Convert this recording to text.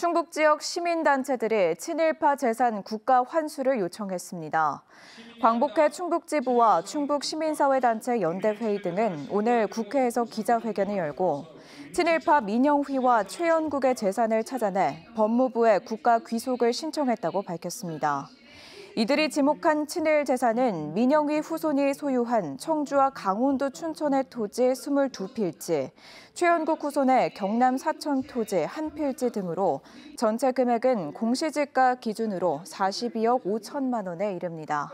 충북 지역 시민단체들이 친일파 재산 국가 환수를 요청했습니다. 광복회 충북지부와 충북시민사회단체 연대회의 등은 오늘 국회에서 기자회견을 열고 친일파 민영휘와 최연국의 재산을 찾아내 법무부에 국가 귀속을 신청했다고 밝혔습니다. 이들이 지목한 친일 재산은 민영희 후손이 소유한 청주와 강원도 춘천의 토지 22필지, 최연국 후손의 경남 사천 토지 1필지 등으로 전체 금액은 공시지가 기준으로 42억 5천만 원에 이릅니다.